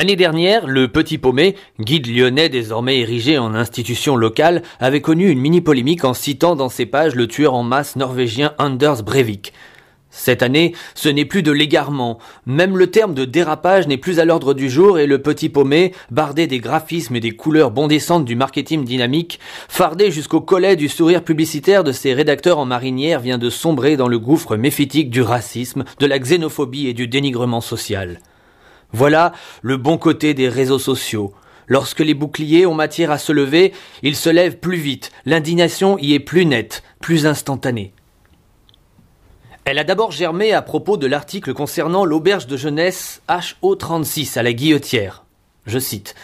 L'année dernière, le Petit Paumé, guide lyonnais désormais érigé en institution locale, avait connu une mini-polémique en citant dans ses pages le tueur en masse norvégien Anders Breivik. Cette année, ce n'est plus de l'égarement. Même le terme de dérapage n'est plus à l'ordre du jour et le petit paumé, bardé des graphismes et des couleurs bondissantes du marketing dynamique, fardé jusqu'au collet du sourire publicitaire de ses rédacteurs en marinière vient de sombrer dans le gouffre méphitique du racisme, de la xénophobie et du dénigrement social. Voilà le bon côté des réseaux sociaux. Lorsque les boucliers ont matière à se lever, ils se lèvent plus vite, l'indignation y est plus nette, plus instantanée. Elle a d'abord germé à propos de l'article concernant l'auberge de jeunesse HO36 à la Guillotière. Je cite.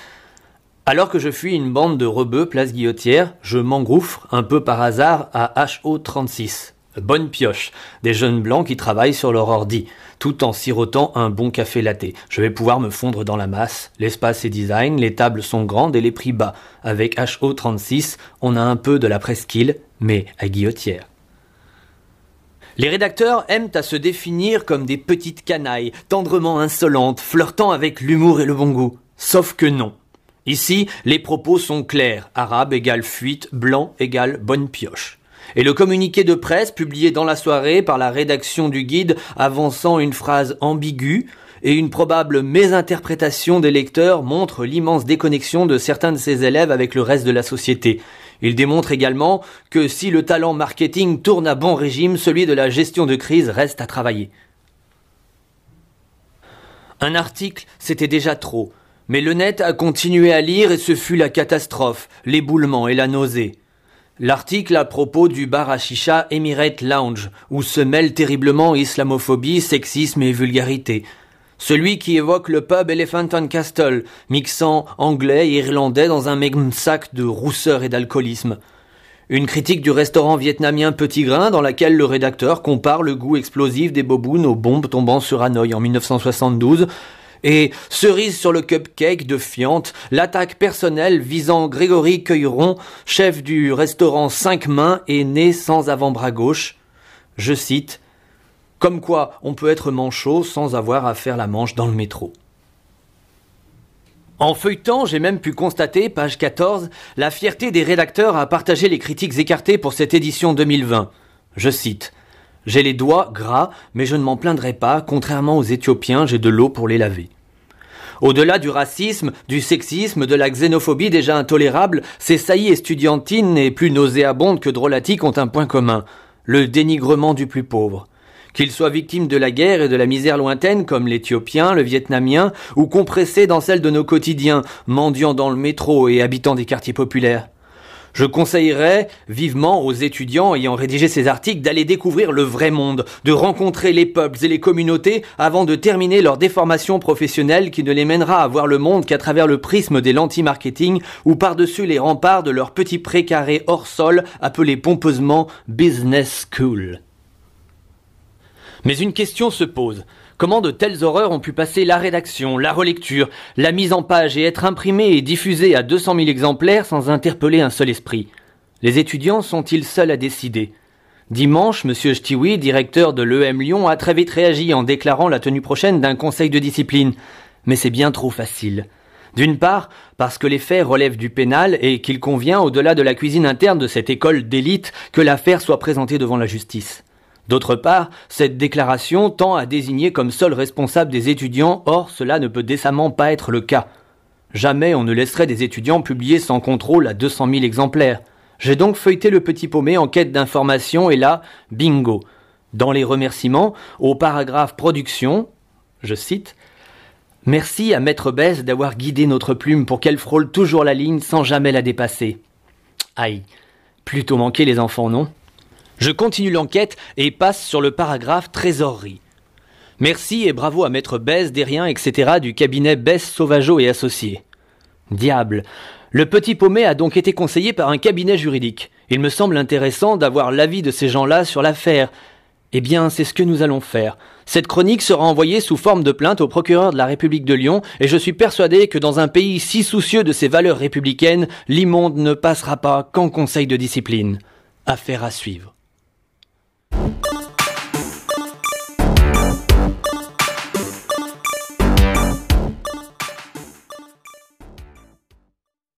Alors que je fuis une bande de rebeux place Guillotière, je m'engouffre, un peu par hasard, à HO36. Bonne pioche, des jeunes blancs qui travaillent sur leur ordi, tout en sirotant un bon café latté. Je vais pouvoir me fondre dans la masse. L'espace est design, les tables sont grandes et les prix bas. Avec HO36, on a un peu de la presqu'île, mais à guillotière. Les rédacteurs aiment à se définir comme des petites canailles, tendrement insolentes, flirtant avec l'humour et le bon goût. Sauf que non. Ici, les propos sont clairs. Arabe égale fuite, blanc égale bonne pioche. Et le communiqué de presse publié dans la soirée par la rédaction du guide avançant une phrase ambiguë et une probable mésinterprétation des lecteurs montre l'immense déconnexion de certains de ses élèves avec le reste de la société. Il démontre également que si le talent marketing tourne à bon régime, celui de la gestion de crise reste à travailler. Un article, c'était déjà trop. Mais le net a continué à lire et ce fut la catastrophe, l'éboulement et la nausée. L'article à propos du bar à chicha Emirate Lounge, où se mêlent terriblement islamophobie, sexisme et vulgarité. Celui qui évoque le pub Elephant and Castle, mixant anglais et irlandais dans un sac de rousseur et d'alcoolisme. Une critique du restaurant vietnamien Petit Grain dans laquelle le rédacteur compare le goût explosif des bobounes aux bombes tombant sur Hanoï en 1972 et, cerise sur le cupcake de Fiante, l'attaque personnelle visant Grégory Cueilleron, chef du restaurant Cinq Mains et né sans avant-bras gauche. Je cite, Comme quoi on peut être manchot sans avoir à faire la manche dans le métro. En feuilletant, j'ai même pu constater, page 14, la fierté des rédacteurs à partager les critiques écartées pour cette édition 2020. Je cite j'ai les doigts gras, mais je ne m'en plaindrai pas, contrairement aux Éthiopiens, j'ai de l'eau pour les laver. Au-delà du racisme, du sexisme, de la xénophobie déjà intolérable, ces saillies estudiantines et plus nauséabondes que drôlatiques ont un point commun le dénigrement du plus pauvre. Qu'ils soient victimes de la guerre et de la misère lointaine, comme l'Éthiopien, le Vietnamien, ou compressés dans celle de nos quotidiens, mendiants dans le métro et habitant des quartiers populaires. Je conseillerais vivement aux étudiants ayant rédigé ces articles d'aller découvrir le vrai monde, de rencontrer les peuples et les communautés avant de terminer leur déformation professionnelle qui ne les mènera à voir le monde qu'à travers le prisme des lentilles marketing ou par-dessus les remparts de leur petit précaré hors sol appelé pompeusement business school. Mais une question se pose. Comment de telles horreurs ont pu passer la rédaction, la relecture, la mise en page et être imprimées et diffusées à 200 000 exemplaires sans interpeller un seul esprit Les étudiants sont-ils seuls à décider Dimanche, M. Stiwi, directeur de l'EM Lyon, a très vite réagi en déclarant la tenue prochaine d'un conseil de discipline. Mais c'est bien trop facile. D'une part, parce que les faits relèvent du pénal et qu'il convient, au-delà de la cuisine interne de cette école d'élite, que l'affaire soit présentée devant la justice. D'autre part, cette déclaration tend à désigner comme seul responsable des étudiants, or cela ne peut décemment pas être le cas. Jamais on ne laisserait des étudiants publier sans contrôle à 200 000 exemplaires. J'ai donc feuilleté le petit paumé en quête d'informations et là, bingo. Dans les remerciements, au paragraphe production, je cite, Merci à Maître Besse d'avoir guidé notre plume pour qu'elle frôle toujours la ligne sans jamais la dépasser. Aïe. Plutôt manquer les enfants, non? Je continue l'enquête et passe sur le paragraphe trésorerie. Merci et bravo à Maître Bèze, Derrien, etc. du cabinet Bess Sauvageau et Associés. Diable. Le petit paumé a donc été conseillé par un cabinet juridique. Il me semble intéressant d'avoir l'avis de ces gens-là sur l'affaire. Eh bien, c'est ce que nous allons faire. Cette chronique sera envoyée sous forme de plainte au procureur de la République de Lyon, et je suis persuadé que dans un pays si soucieux de ses valeurs républicaines, l'immonde ne passera pas qu'en conseil de discipline. Affaire à suivre.